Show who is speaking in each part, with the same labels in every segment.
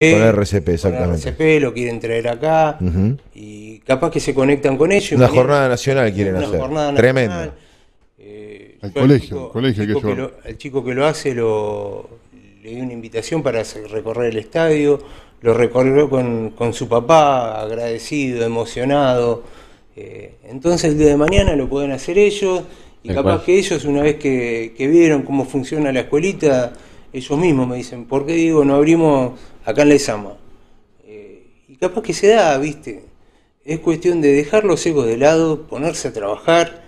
Speaker 1: Por eh, RCP, exactamente.
Speaker 2: RCP lo quieren traer acá y capaz que se conectan con ellos. Una jornada
Speaker 1: nacional quieren una hacer. Jornada Tremendo. Eh, al colegio, el colegio chico que, lo,
Speaker 2: al chico que lo hace lo, le di una invitación para recorrer el estadio, lo recorrió con, su papá, agradecido, emocionado. Eh, entonces el día de mañana lo pueden hacer ellos y capaz que ellos una vez que, que vieron cómo funciona la escuelita ellos mismos me dicen, ¿por qué digo no abrimos acá en la Eh, y capaz que se da, viste. Es cuestión de dejar los egos de lado, ponerse a trabajar,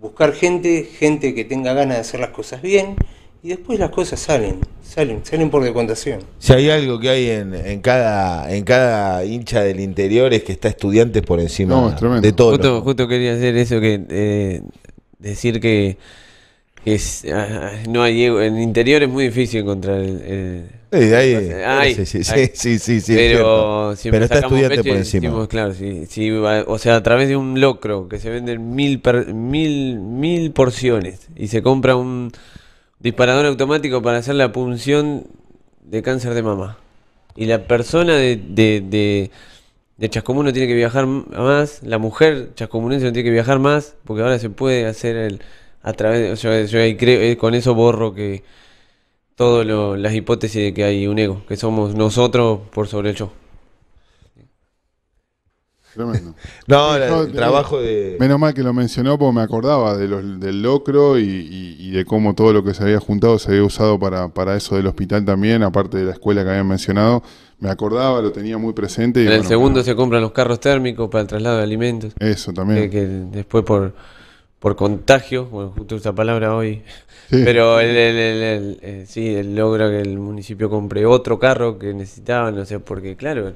Speaker 2: buscar gente, gente que tenga ganas de hacer las cosas bien, y después las cosas salen, salen, salen por decontación.
Speaker 1: Si hay algo que hay en, en cada, en cada hincha del interior es que está estudiante por encima de todo. Justo,
Speaker 3: justo, quería hacer eso que eh, decir que es, ah, no hay, en interior es muy difícil encontrar. el sí, sí, sí, Pero, pero está estudiante por encima. claro, o sea, a través de un locro que se venden mil, mil, mil porciones y se compra un disparador automático para hacer la punción de cáncer de mama. Y la persona de, de, de, de Chascomún no tiene que viajar más, la mujer chascomunense no tiene que viajar más, porque ahora se puede hacer el a través eh, con eso borro que todas las hipótesis de que hay un ego, que somos nosotros por sobre el yo. no, trabajo de... Menos
Speaker 1: mal que lo mencionó porque me acordaba del locro y, de cómo todo lo que se había juntado se había usado para, para eso del hospital también, aparte de la escuela que habían mencionado. Me acordaba, lo tenía muy presente. en el segundo
Speaker 3: se compran los carros térmicos para el traslado de alimentos. Eso también. después por por contagio, bueno, justo esa palabra hoy, pero el, el, eh, logra que el municipio compre otro carro que necesitaban, o sea, porque claro,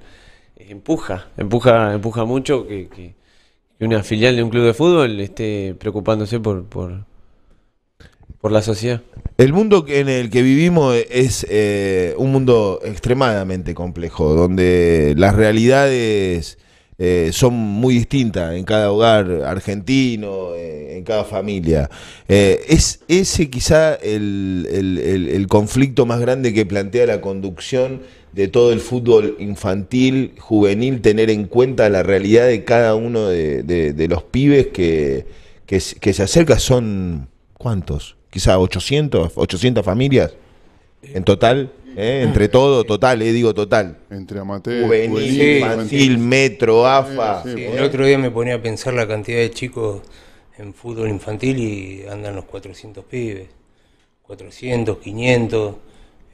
Speaker 3: empuja, empuja, empuja mucho que, una filial de un club de fútbol esté preocupándose por, por, la sociedad.
Speaker 1: El mundo en el que vivimos es eh, un mundo extremadamente complejo, donde las realidades eh, son muy distintas en cada hogar argentino, eh, en cada familia. Eh, es ese quizá el, conflicto más grande que plantea la conducción de todo el fútbol infantil, juvenil, tener en cuenta la realidad de cada uno de, los pibes que, que, se acerca. Son, ¿cuántos? Quizá 800, 800 familias en total. Eh, entre todo, total, eh, digo total. Entre amateur, juvenil, metro, AFA. el otro
Speaker 2: día me ponía a pensar la cantidad de chicos en fútbol infantil y andan los 400 pibes. 400, 500.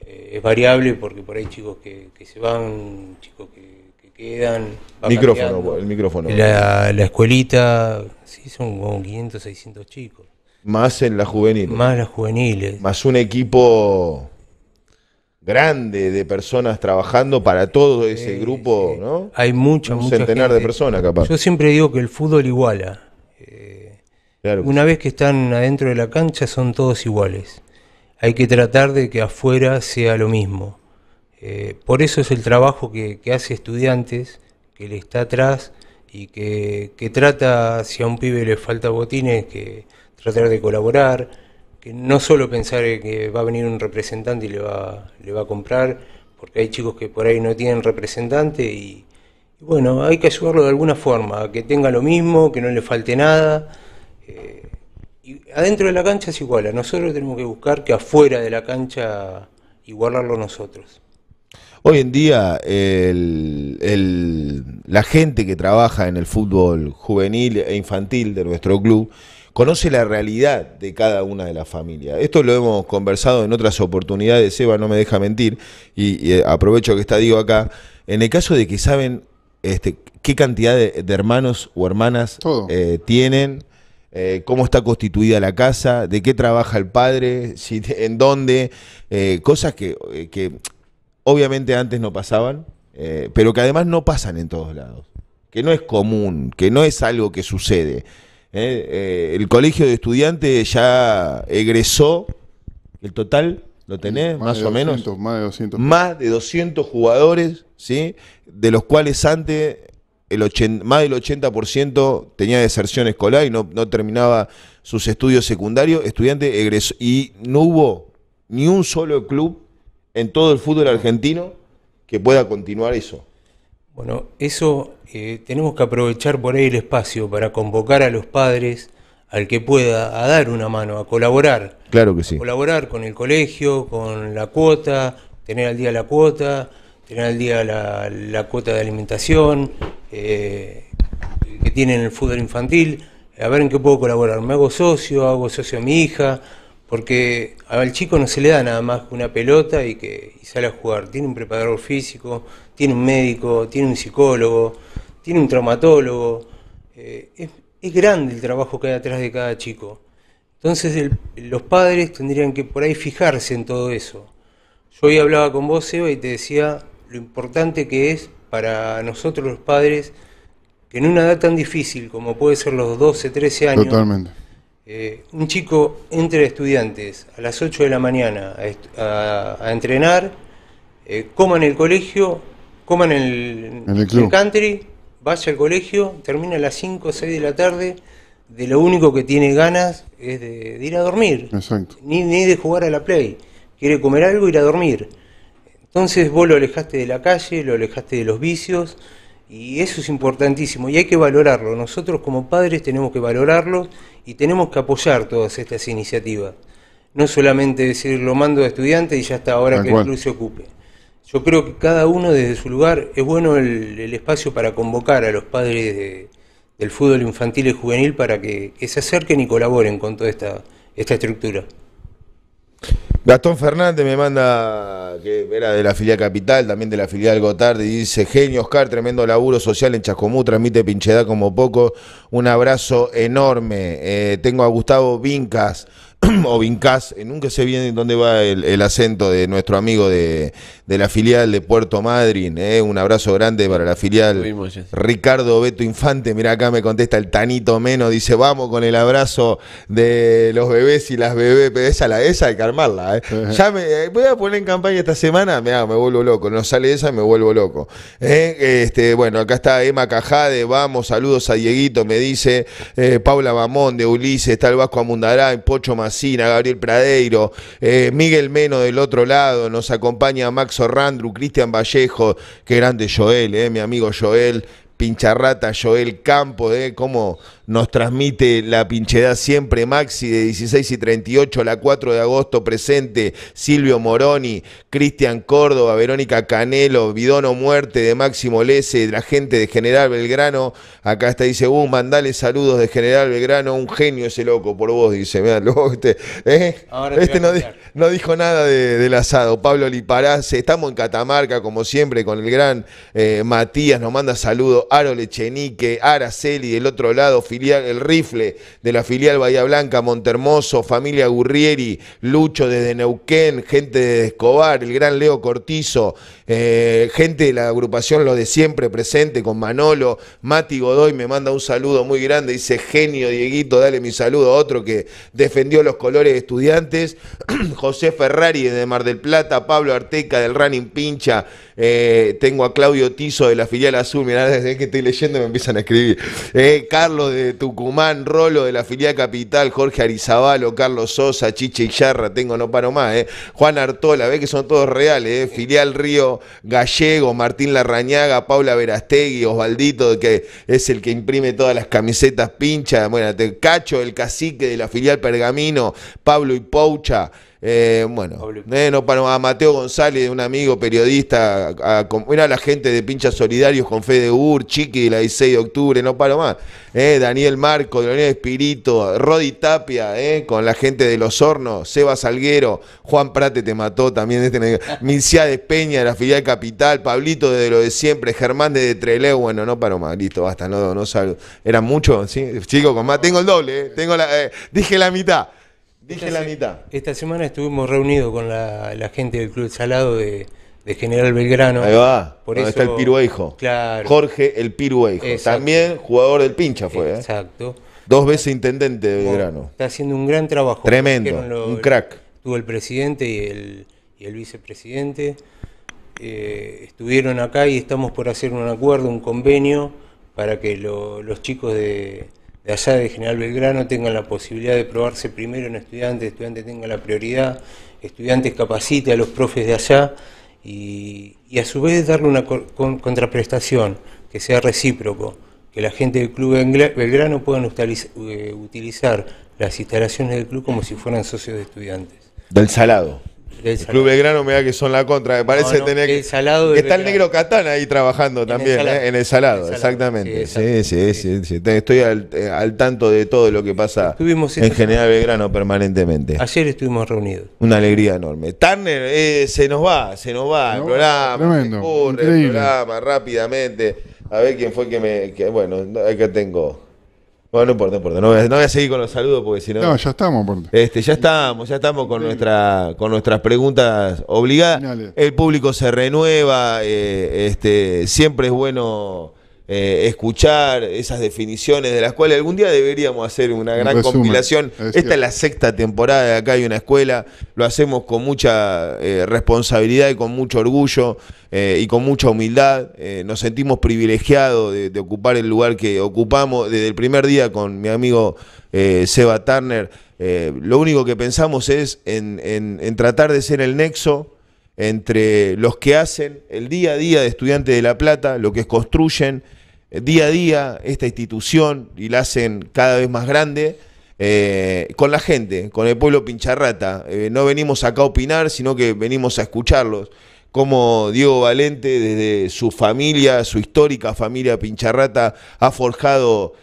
Speaker 2: Eh, es variable porque por ahí chicos que, se van, chicos que, quedan. Micrófono, el micrófono. La, escuelita, sí, son como 500, 600 chicos.
Speaker 1: Más en la juvenil. Más las juveniles. Más un equipo grande de personas trabajando para todo ese grupo, ¿no? Hay muchas, Un centenar de personas, capaz. Yo
Speaker 2: siempre digo que el fútbol iguala. Eh, una vez que están adentro de la cancha son todos iguales. Hay que tratar de que afuera sea lo mismo. Eh, por eso es el trabajo que, hace estudiantes, que le está atrás y que, que trata, si a un pibe le falta botines, que tratar de colaborar no solo pensar que va a venir un representante y le va, le va a comprar, porque hay chicos que por ahí no tienen representante y, bueno, hay que ayudarlo de alguna forma, que tenga lo mismo, que no le falte nada. Eh, y adentro de la cancha es igual, a nosotros tenemos que buscar que afuera de la cancha igualarlo nosotros.
Speaker 1: Hoy en día el, la gente que trabaja en el fútbol juvenil e infantil de nuestro club conoce la realidad de cada una de las familias. Esto lo hemos conversado en otras oportunidades, Eva no me deja mentir, y, eh, aprovecho que está digo acá, en el caso de que saben este, qué cantidad de, hermanos o hermanas eh, tienen, eh, cómo está constituida la casa, de qué trabaja el padre, si, en dónde, cosas que, obviamente antes no pasaban, pero que además no pasan en todos lados, que no es común, que no es algo que sucede. ¿eh? Eh, el colegio de estudiantes ya egresó, el total, ¿lo tenés? Más, o menos. Más de 200. jugadores, ¿sí? De los cuales antes el 80, más del 80% tenía deserción escolar y no, terminaba sus estudios secundarios, estudiante egresó y no hubo ni un solo club en todo el fútbol argentino que pueda continuar eso. Bueno, eso eh, tenemos que aprovechar por ahí el espacio para
Speaker 2: convocar a los padres, al que pueda, a dar una mano, a colaborar. Claro que sí. colaborar con el colegio, con la cuota, tener al día la cuota, tener al día la, cuota de alimentación, eh, que tienen el fútbol infantil, a ver en qué puedo colaborar. Me hago socio, hago socio a mi hija, porque al chico no se le da nada más que una pelota y que y sale a jugar. Tiene un preparador físico, tiene un médico, tiene un psicólogo, tiene un traumatólogo. Eh, es, grande el trabajo que hay atrás de cada chico. Entonces los padres tendrían que por ahí fijarse en todo eso. Yo hoy hablaba con vos, Eva, y te decía lo importante que es para nosotros los padres que en una edad tan difícil como puede ser los 12, 13 años, Totalmente eh, un chico entre estudiantes a las 8 de la mañana a, entrenar, eh, coma en el colegio, coma en el, country, vaya al colegio, termina a las 5 o 6 de la tarde, de lo único que tiene ganas es de, ir a dormir, Exacto. Ni, ni de jugar a la play, quiere comer algo, ir a dormir. Entonces vos lo alejaste de la calle, lo alejaste de los vicios, y eso es importantísimo y hay que valorarlo. Nosotros como padres tenemos que valorarlo y tenemos que apoyar todas estas iniciativas. No solamente decir lo mando a estudiantes y ya está, ahora que el club se ocupe. Yo creo que cada uno desde su lugar es bueno el, espacio para convocar a los padres del fútbol infantil y juvenil para que, se acerquen y colaboren con toda esta, esta estructura.
Speaker 1: Gastón Fernández me manda, que era de la filial Capital, también de la filial Gotard, y dice, genio Oscar, tremendo laburo social en Chascomú, transmite pinchedad como poco, un abrazo enorme. Eh, tengo a Gustavo Vincas, o Vincas, eh, nunca sé bien dónde va el, acento de nuestro amigo de, la filial de Puerto Madryn. Eh. Un abrazo grande para la filial Ricardo Beto Infante. Mira acá me contesta el Tanito Menos, dice vamos con el abrazo de los bebés y las bebés, pero esa, la, esa hay que armarla. Eh. ya me voy a poner en campaña esta semana, mirá, me vuelvo loco, no sale esa, y me vuelvo loco. Este, bueno, acá está Emma Cajade, vamos, saludos a Dieguito, me dice Paula Bamón de Ulises, está el Vasco Amundará, Pocho Macías Gabriel Pradeiro, eh, Miguel Meno del otro lado, nos acompaña Max Orrandru, Cristian Vallejo, qué grande Joel, eh, mi amigo Joel, pincharrata Joel Campo, de ¿eh? cómo nos transmite la pinchedad siempre Maxi de 16 y 38 a la 4 de agosto presente, Silvio Moroni, Cristian Córdoba, Verónica Canelo, bidono Muerte de Máximo Lese, la gente de General Belgrano, acá está dice, uh, mandale saludos de General Belgrano, un genio ese loco por vos, dice, mira, este, ¿eh? este no, dijo nada del asado, Pablo Liparace, estamos en Catamarca como siempre con el gran eh, Matías, nos manda saludos, Aro Lechenique, Araceli del otro lado, filial, el rifle de la filial Bahía Blanca, Montermoso, familia Gurrieri, Lucho desde Neuquén, gente de Escobar, el gran Leo Cortizo, eh, gente de la agrupación Lo de Siempre presente con Manolo, Mati Godoy me manda un saludo muy grande, dice genio Dieguito, dale mi saludo a otro que defendió los colores de estudiantes, José Ferrari de Mar del Plata, Pablo Arteca del Running Pincha, eh, tengo a Claudio Tizo de la filial Azul, mirá, desde que estoy leyendo me empiezan a escribir. Eh, Carlos de Tucumán, Rolo de la filial Capital, Jorge Arizabalo, Carlos Sosa, Chiche Yarra tengo no paro más, eh. Juan Artola, ve que son todos reales, eh. filial Río Gallego, Martín Larrañaga, Paula Verastegui, Osvaldito, que es el que imprime todas las camisetas pincha bueno, Cacho, el cacique de la filial Pergamino, Pablo y Poucha, eh, bueno, no, para, a Mateo González, un amigo periodista, Era la gente de Pincha Solidarios con Fede Ur, Chiqui de la 16 de octubre, no paro más. Eh, Daniel Marco, Leonel Espíritu Rodi Tapia, eh, con la gente de Los Hornos, Seba Salguero, Juan Prate te mató también, este, de Peña de la filial Capital, Pablito de lo de siempre, Germán de, de bueno, no paro más, listo, basta, no, no salgo. ¿Eran muchos? ¿sí? con más, tengo el doble, eh, tengo la, dije la mitad. Dije la mitad.
Speaker 2: Esta semana estuvimos reunidos con la, gente del Club Salado de, General Belgrano. Ahí va.
Speaker 1: Por está el Piruejo. Claro. Jorge el Piruejo. También jugador del pincha fue. ¿eh? Exacto. Dos veces intendente de Belgrano. está
Speaker 2: haciendo un gran trabajo. Tremendo. un crack. Tuvo el presidente y el, vicepresidente. Eh, estuvieron acá y estamos por hacer un acuerdo, un convenio, para que los chicos de, de allá de General Belgrano tengan la posibilidad de probarse primero en estudiantes, estudiantes tengan la prioridad, estudiantes capacite a los profes de allá y, a su vez darle una contraprestación, que sea recíproco, que la gente del Club Belgrano puedan eh, utilizar las instalaciones del club como si fueran socios de estudiantes.
Speaker 1: Del Salado. El Club Belgrano me da que son la contra. Me parece tener que. está el negro Catán ahí trabajando también, ¿eh? en el salado, exactamente. Sí, sí, sí, Estoy al, eh, al, tanto de todo lo que pasa estuvimos en General Belgrano permanentemente. Ayer estuvimos reunidos. Una alegría enorme. Turner eh, se nos va, se nos va el programa. Tremendo. el programa rápidamente. A ver quién fue que me. bueno, acá tengo. Bueno, no importa, no voy, a, seguir con los saludos porque si no. No, ya estamos, por... Este, ya estamos, ya estamos con, nuestra, con nuestras preguntas obligadas. El público se renueva, eh, este, siempre es bueno eh, escuchar esas definiciones de las cuales algún día deberíamos hacer una gran compilación. Esta es la sexta temporada de Acá hay una escuela, lo hacemos con mucha eh, responsabilidad y con mucho orgullo eh, y con mucha humildad. nos sentimos privilegiados de, ocupar el lugar que ocupamos desde el primer día con mi amigo Seba Turner. lo único que pensamos es en, en tratar de ser el nexo entre los que hacen el día a día de estudiantes de La Plata, lo que construyen eh, día a día esta institución y la hacen cada vez más grande. Eh, con la gente, con el pueblo pincharrata. Eh, no venimos acá a opinar, sino que venimos a escucharlos. Como Diego Valente, desde su familia, su histórica familia pincharrata, ha forjado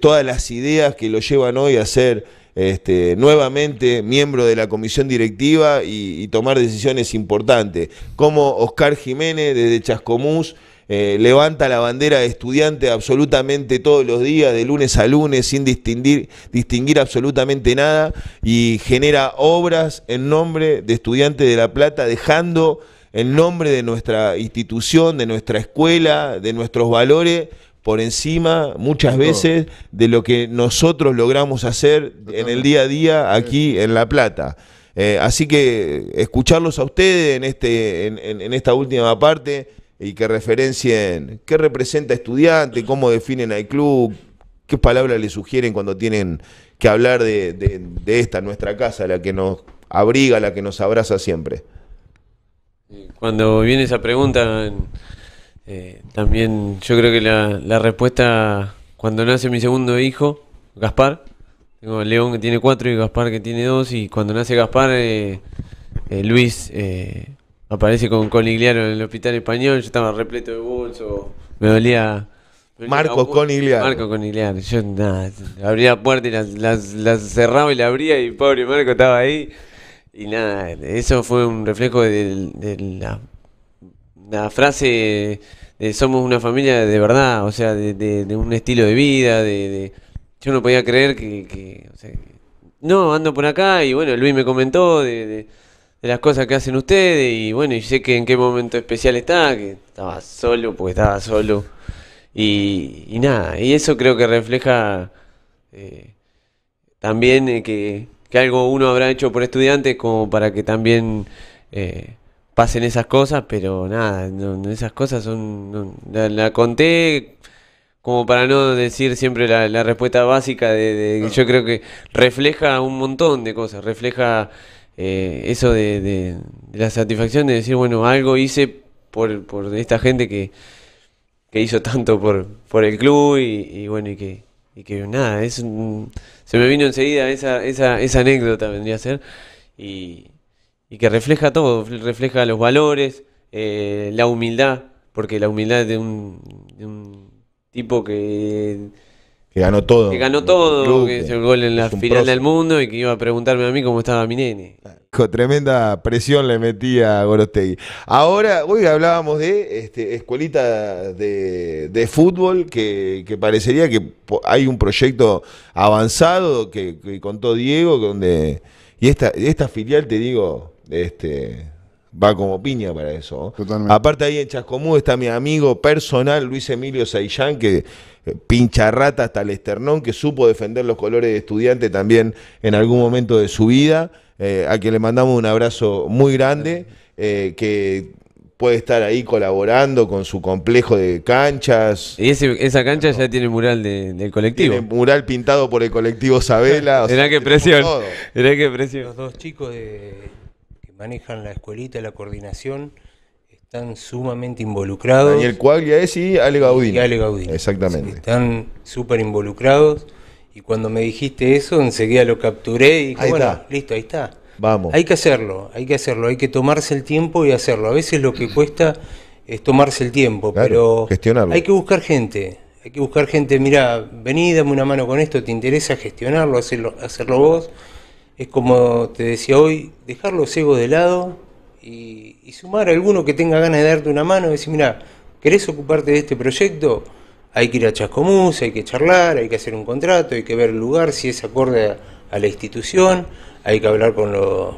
Speaker 1: todas las ideas que lo llevan hoy a ser este, nuevamente miembro de la comisión directiva y, y tomar decisiones importantes. Como Oscar Jiménez, desde Chascomús, eh, levanta la bandera de estudiante absolutamente todos los días, de lunes a lunes, sin distinguir, distinguir absolutamente nada, y genera obras en nombre de estudiantes de La Plata, dejando en nombre de nuestra institución, de nuestra escuela, de nuestros valores por encima muchas veces de lo que nosotros logramos hacer en el día a día aquí en La Plata. Eh, así que escucharlos a ustedes en, este, en esta última parte y que referencien qué representa estudiante, cómo definen al club, qué palabras le sugieren cuando tienen que hablar de, esta, nuestra casa, la que nos abriga, la que nos abraza siempre.
Speaker 3: Cuando viene esa pregunta, eh, también yo creo que la, respuesta, cuando nace mi segundo hijo, Gaspar, tengo a León que tiene cuatro y Gaspar que tiene dos, y cuando nace Gaspar, eh, eh, Luis aparece con conigliaro en el hospital español, yo estaba repleto de bolso, me dolía... Marco Conigliano. Marco Conigliano. Yo nada, abría la puerta y las cerraba y la abría y pobre Marco estaba ahí. Y nada, eso fue un reflejo de, la, frase de somos una familia de verdad, o sea, de, un estilo de vida, de... yo no podía creer que... no, ando por acá y bueno, Luis me comentó de de las cosas que hacen ustedes y bueno, y sé que en qué momento especial está, que estaba solo, porque estaba solo. Y, nada, y eso creo que refleja eh, también eh, que, algo uno habrá hecho por estudiantes como para que también eh, pasen esas cosas, pero nada, esas cosas son... la, conté como para no decir siempre la, respuesta básica de, yo creo que refleja un montón de cosas, refleja eh, eso de, la satisfacción de decir, bueno, algo hice por, por esta gente que, hizo tanto por, por el club y, bueno, y que, y que nada, es se me vino enseguida esa, esa, anécdota, vendría a ser, y, que refleja todo, refleja los valores, eh, la humildad, porque la humildad de un tipo que
Speaker 1: que ganó todo. Que ganó todo, que hizo el gol en la final
Speaker 3: del mundo y que iba a preguntarme a mí cómo estaba mi nene.
Speaker 1: Con tremenda presión le metía a Gorostegui. Ahora, hoy hablábamos de este, escuelita de, fútbol, que, parecería que hay un proyecto avanzado que, contó Diego, donde. Y esta, esta filial, te digo, este, va como piña para eso. Aparte ahí en Chascomú está mi amigo personal Luis Emilio Saillán, que eh, pincha rata hasta el esternón, que supo defender los colores de estudiante también en algún momento de su vida, eh, a quien le mandamos un abrazo muy grande, eh, que puede estar ahí colaborando con su complejo de canchas. Y esa cancha ya tiene mural del colectivo. mural pintado por el colectivo Sabela. será que precio. Era que precio. Los dos chicos
Speaker 2: de manejan la escuelita, la coordinación, están sumamente involucrados. Daniel
Speaker 1: es y Ale Gaudí. Y Ale Exactamente.
Speaker 2: Están súper involucrados. Y cuando me dijiste eso, enseguida lo capturé y bueno, listo, ahí está. Vamos. Hay que hacerlo, hay que hacerlo, hay que tomarse el tiempo y hacerlo. A veces lo que cuesta es tomarse el tiempo, pero hay que buscar gente. Hay que buscar gente, mira, vení, dame una mano con esto, te interesa gestionarlo, hacerlo, hacerlo vos es como te decía hoy, dejar los egos de lado y, sumar a alguno que tenga ganas de darte una mano y decir, mira, ¿querés ocuparte de este proyecto? Hay que ir a Chascomús, hay que charlar, hay que hacer un contrato, hay que ver el lugar, si es acorde a, la institución, hay que hablar con,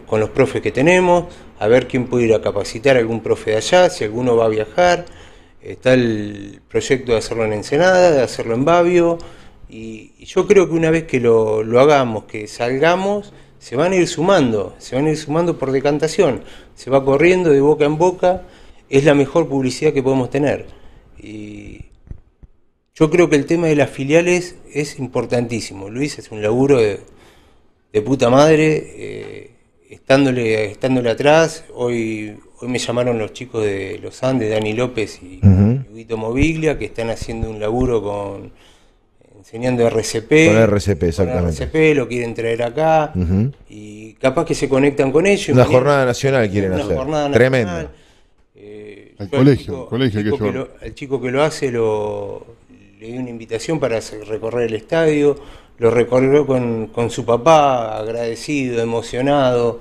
Speaker 2: con los profes que tenemos, a ver quién puede ir a capacitar, algún profe de allá, si alguno va a viajar. Está el proyecto de hacerlo en Ensenada, de hacerlo en Babio. Y, yo creo que una vez que lo, lo hagamos, que salgamos, se van a ir sumando, se van a ir sumando por decantación, se va corriendo de boca en boca, es la mejor publicidad que podemos tener. Y yo creo que el tema de las filiales es importantísimo. Luis es un laburo de, puta madre, eh, estándole, estándole atrás. Hoy, hoy me llamaron los chicos de Los Andes, Dani López y Luguito Moviglia, que están haciendo un laburo con enseñando RCP.
Speaker 1: Con RCP,
Speaker 2: lo quieren traer acá. Y capaz que se conectan con ellos. Una jornada nacional quieren hacer. ...tremenda...
Speaker 1: Eh, al colegio, el colegio que, lo,
Speaker 2: Al chico que lo hace lo, le dio una invitación para recorrer el estadio. Lo recorrió con, su papá, agradecido, emocionado.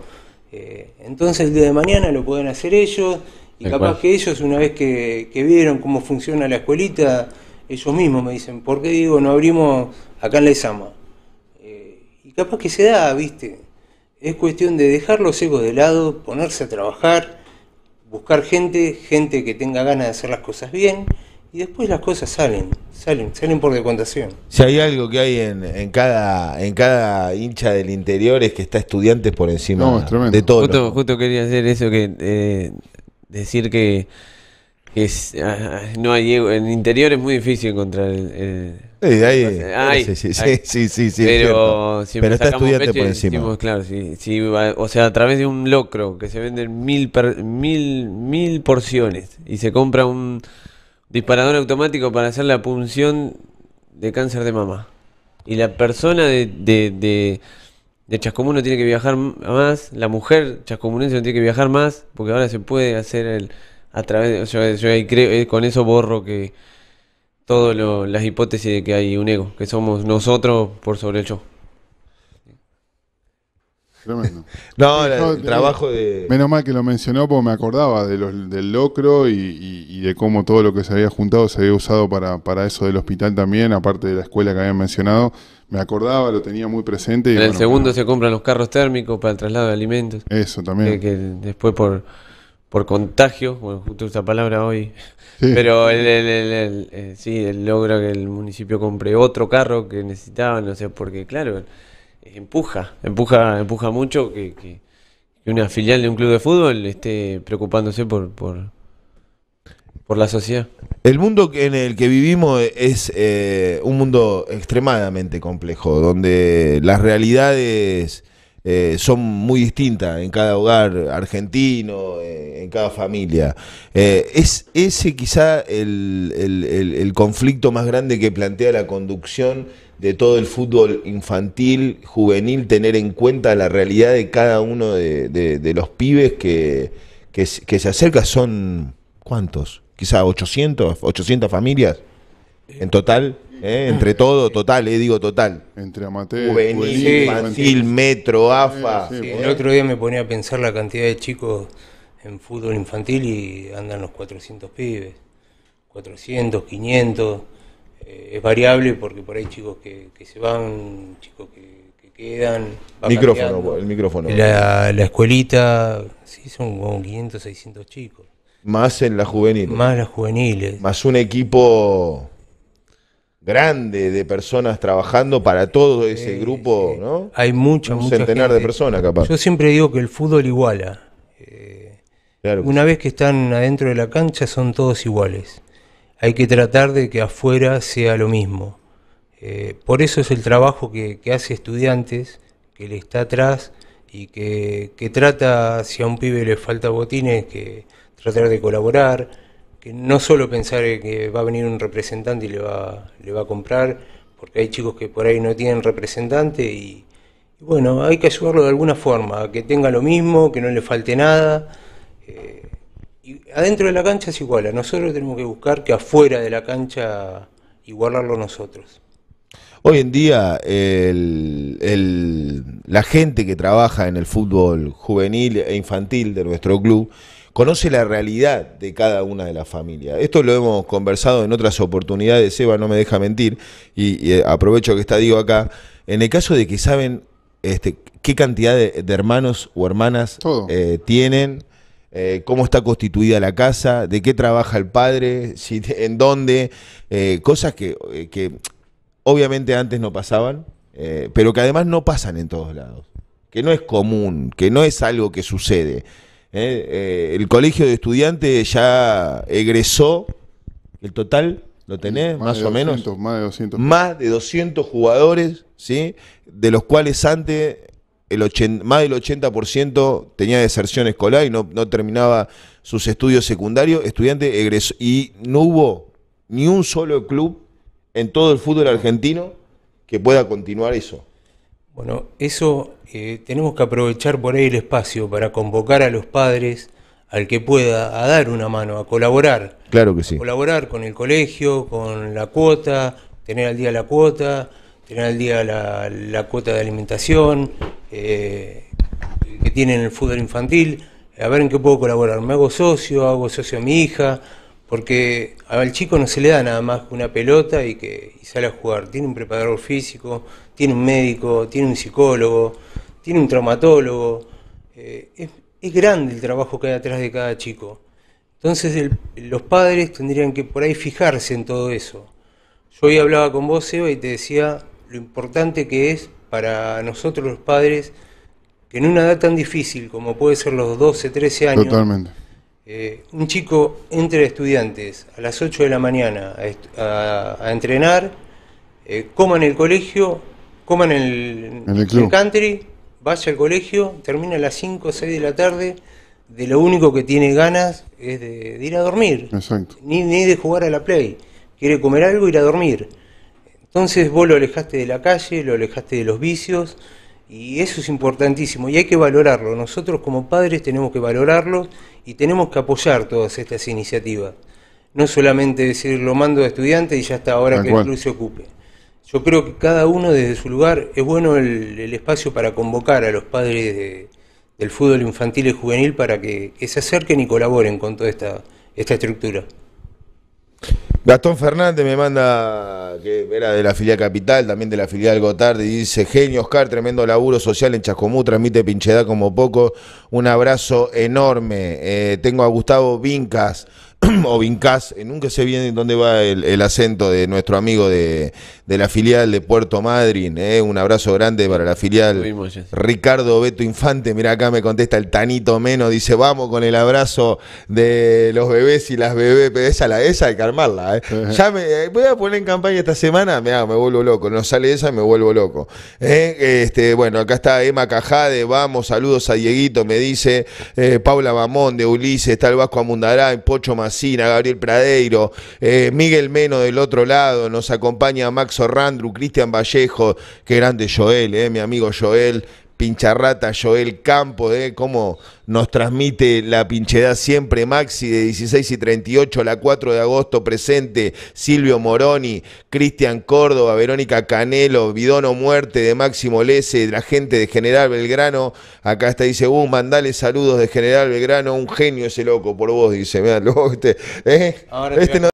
Speaker 2: Eh, entonces el día de mañana lo pueden hacer ellos. Y capaz que ellos, una vez que, que vieron cómo funciona la escuelita, ellos mismos me dicen, ¿por qué digo no abrimos acá en la Eh, y capaz que se da, ¿viste? Es cuestión de dejar los egos de lado, ponerse a trabajar, buscar gente, gente que tenga ganas de hacer las cosas bien y después las cosas salen, salen, salen por decontación.
Speaker 1: Si hay algo que hay en, en cada en cada hincha del interior es que está estudiantes por encima de todo. Justo,
Speaker 3: justo, quería hacer eso que eh, decir que es, ah, no hay En interior es muy difícil encontrar. El, Sí, sí, sí, Pero, pero está estudiante por encima. claro, sí, o sea, a través de un locro que se venden mil, mil, mil porciones y se compra un disparador automático para hacer la punción de cáncer de mama. Y la persona de, de, de Chascomún no tiene que viajar más, la mujer chascomunense no tiene que viajar más, porque ahora se puede hacer el, a través yo, eh, con eso borro que todas las hipótesis de que hay un ego, que somos nosotros por sobre el yo. no, trabajo de... Menos
Speaker 1: mal que lo mencionó porque me acordaba del locro y, de cómo todo lo que se había juntado se había usado para, eso del hospital también, aparte de la escuela que habían mencionado. Me acordaba, lo tenía muy presente. en el segundo
Speaker 3: se compran los carros térmicos para el traslado de alimentos. Eso también. que después por por contagio, bueno, justo esa palabra hoy, pero el, el, eh, logra que el municipio compre otro carro que necesitaban, no sé, porque claro, empuja, empuja, empuja mucho que, una filial de un club de fútbol esté preocupándose por, por, la sociedad.
Speaker 1: El mundo en el que vivimos es eh, un mundo extremadamente complejo, donde las realidades eh, son muy distintas en cada hogar argentino, eh, en cada familia. Eh, es ese quizá el, conflicto más grande que plantea la conducción de todo el fútbol infantil, juvenil, tener en cuenta la realidad de cada uno de, los pibes que, que, se acerca. Son, ¿cuántos? Quizá 800, 800 familias en total. Eh, entre todo, total, eh, digo total. Entre amateur, juvenil, metro, AFA. el otro
Speaker 2: día me ponía a pensar la cantidad de chicos en fútbol infantil y andan los 400 pibes. 400, 500. Eh, es variable porque por ahí chicos que, se van, chicos que, quedan. Micrófono, el micrófono. La, la escuelita, sí, son como 500, 600 chicos.
Speaker 1: Más en la juvenil. Más las juveniles. Más un equipo grande de personas trabajando para todo ese grupo, ¿no? Hay
Speaker 2: Un centenar de personas, capaz. Yo siempre digo que el fútbol iguala. Eh, una vez que están adentro de la cancha son todos iguales. Hay que tratar de que afuera sea lo mismo. Eh, por eso es el trabajo que, hace estudiantes, que le está atrás y que, que trata, si a un pibe le falta botines, que tratar de colaborar que no solo pensar que va a venir un representante y le va, le va a comprar, porque hay chicos que por ahí no tienen representante y, bueno, hay que ayudarlo de alguna forma, que tenga lo mismo, que no le falte nada. Eh, y adentro de la cancha es igual, a nosotros tenemos que buscar que afuera de la cancha igualarlo nosotros.
Speaker 1: Hoy en día el, la gente que trabaja en el fútbol juvenil e infantil de nuestro club conoce la realidad de cada una de las familias. Esto lo hemos conversado en otras oportunidades, Eva no me deja mentir, y, eh, aprovecho que está digo acá. En el caso de que saben este, qué cantidad de, hermanos o hermanas eh, tienen, eh, cómo está constituida la casa, de qué trabaja el padre, si, en dónde, cosas que, obviamente antes no pasaban, pero que además no pasan en todos lados, que no es común, que no es algo que sucede. ¿eh? Eh, el colegio de estudiantes ya egresó, el total, ¿lo tenés? Más, o menos. Más de 200. jugadores, ¿sí? De los cuales antes el 80, más del 80% tenía deserción escolar y no, no, terminaba sus estudios secundarios, estudiante egresó y no hubo ni un solo club en todo el fútbol argentino que pueda continuar eso. Bueno, eso eh, tenemos que aprovechar por ahí el espacio para
Speaker 2: convocar a los padres, al que pueda, a dar una mano, a colaborar. Claro que sí. colaborar con el colegio, con la cuota, tener al día la cuota, tener al día la, cuota de alimentación eh, que tienen el fútbol infantil. A ver en qué puedo colaborar. Me hago socio, hago socio a mi hija, porque al chico no se le da nada más que una pelota y que sale a jugar. Tiene un preparador físico, tiene un médico, tiene un psicólogo, tiene un traumatólogo. Eh, es, grande el trabajo que hay atrás de cada chico. Entonces los padres tendrían que por ahí fijarse en todo eso. Yo hoy hablaba con vos, Eva, y te decía lo importante que es para nosotros los padres que en una edad tan difícil como puede ser los 12, 13 años, Totalmente eh, un chico entre estudiantes a las 8 de la mañana a, entrenar, eh, coma en el colegio, coma en el, country, vaya al colegio, termina a las 5 o 6 de la tarde, de lo único que tiene ganas es de, ir a dormir, Exacto. Ni, ni de jugar a la play, quiere comer algo, ir a dormir. Entonces vos lo alejaste de la calle, lo alejaste de los vicios, y eso es importantísimo, y hay que valorarlo. Nosotros como padres tenemos que valorarlo y tenemos que apoyar todas estas iniciativas. No solamente decir lo mando a estudiantes y ya está, ahora que el club se ocupe. Yo creo que cada uno desde su lugar, es bueno el, espacio para convocar a los padres del fútbol infantil y juvenil para que, se acerquen y colaboren con toda esta, esta estructura.
Speaker 1: Gastón Fernández me manda, que era de la filial Capital, también de la filial y dice, genio Oscar, tremendo laburo social en Chascomú, transmite pinchedad como poco, un abrazo enorme. Eh, tengo a Gustavo Vincas, o Vincas, eh, nunca sé bien dónde va el, acento de nuestro amigo de, la filial de Puerto Madryn. Eh. Un abrazo grande para la filial Ricardo Beto Infante. Mira acá me contesta el Tanito menos dice vamos con el abrazo de los bebés y las bebés, a esa, la, esa hay que armarla. Eh. Ya me voy a poner en campaña esta semana, mirá, me vuelvo loco, no sale esa y me vuelvo loco. Este, bueno, acá está Emma Cajade, vamos, saludos a Dieguito, me dice Paula Bamón de Ulises, está el Vasco Amundará, Pocho Macías Gabriel Pradeiro, eh, Miguel Meno del otro lado, nos acompaña Max Orrandru, Cristian Vallejo, qué grande Joel, eh, mi amigo Joel, pincharrata Joel Campo, de eh, cómo nos transmite la pinchedad siempre Maxi de 16 y 38 a la 4 de agosto presente, Silvio Moroni, Cristian Córdoba, Verónica Canelo, Vidono Muerte de Máximo Lese, la gente de General Belgrano, acá está dice, uh, mandale saludos de General Belgrano, un genio ese loco por vos, dice, mira, ¿eh? este, ¿eh? este no